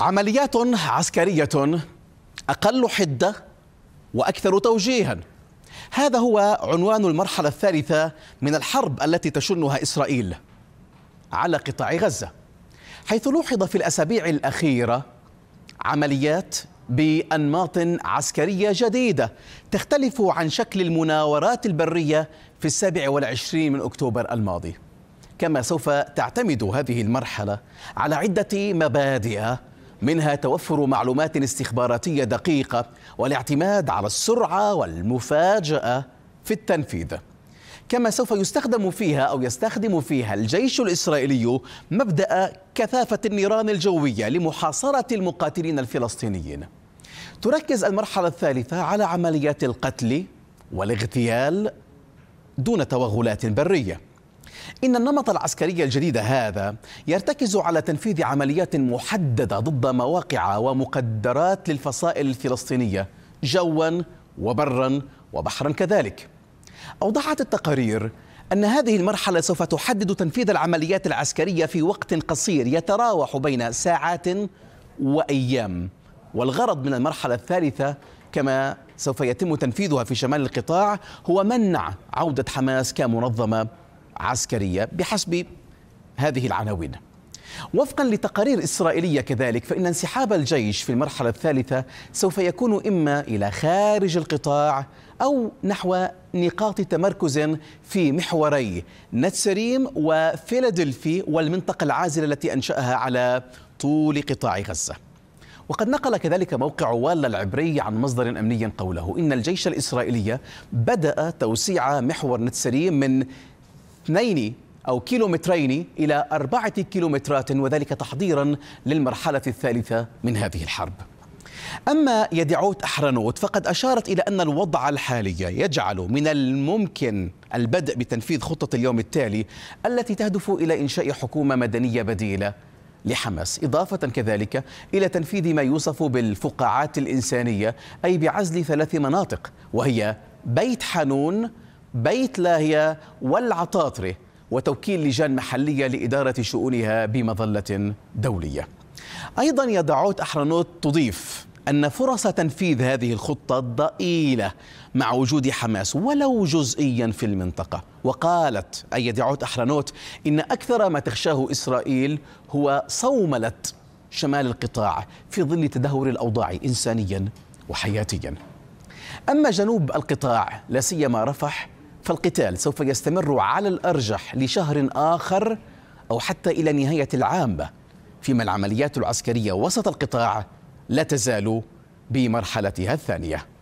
عمليات عسكرية أقل حدة وأكثر توجيها هذا هو عنوان المرحلة الثالثة من الحرب التي تشنها إسرائيل على قطاع غزة حيث لوحظ في الأسابيع الأخيرة عمليات بأنماط عسكرية جديدة تختلف عن شكل المناورات البرية في السابع والعشرين من أكتوبر الماضي كما سوف تعتمد هذه المرحلة على عدة مبادئ منها توفر معلومات استخباراتيه دقيقه والاعتماد على السرعه والمفاجاه في التنفيذ كما سوف يستخدم فيها او يستخدم فيها الجيش الاسرائيلي مبدا كثافه النيران الجويه لمحاصره المقاتلين الفلسطينيين. تركز المرحله الثالثه على عمليات القتل والاغتيال دون توغلات بريه. إن النمط العسكري الجديد هذا يرتكز على تنفيذ عمليات محددة ضد مواقع ومقدرات للفصائل الفلسطينية جوا وبرا وبحرا كذلك أوضحت التقارير أن هذه المرحلة سوف تحدد تنفيذ العمليات العسكرية في وقت قصير يتراوح بين ساعات وأيام والغرض من المرحلة الثالثة كما سوف يتم تنفيذها في شمال القطاع هو منع عودة حماس كمنظمة عسكرية بحسب هذه العناوين وفقا لتقارير إسرائيلية كذلك فإن انسحاب الجيش في المرحلة الثالثة سوف يكون إما إلى خارج القطاع أو نحو نقاط تمركز في محوري نتسريم وفيلادلفي والمنطقة العازلة التي أنشأها على طول قطاع غزة وقد نقل كذلك موقع والا العبري عن مصدر أمني قوله إن الجيش الإسرائيلي بدأ توسيع محور نتسريم من اثنين أو كيلومترين إلى أربعة كيلومترات وذلك تحضيرا للمرحلة الثالثة من هذه الحرب أما يدعوت أحرنوت فقد أشارت إلى أن الوضع الحالي يجعل من الممكن البدء بتنفيذ خطة اليوم التالي التي تهدف إلى إنشاء حكومة مدنية بديلة لحماس إضافة كذلك إلى تنفيذ ما يوصف بالفقاعات الإنسانية أي بعزل ثلاث مناطق وهي بيت حانون بيت لاهيا والعطاطرة وتوكيل لجان محلية لإدارة شؤونها بمظلة دولية أيضا يا دعوت أحرنوت تضيف أن فرص تنفيذ هذه الخطة ضئيلة مع وجود حماس ولو جزئيا في المنطقة وقالت أي دعوت أحرنوت إن أكثر ما تخشاه إسرائيل هو صوملة شمال القطاع في ظل تدهور الأوضاع إنسانيا وحياتيا أما جنوب القطاع لا سيما رفح فالقتال سوف يستمر على الارجح لشهر اخر او حتى الى نهايه العام فيما العمليات العسكريه وسط القطاع لا تزال بمرحلتها الثانيه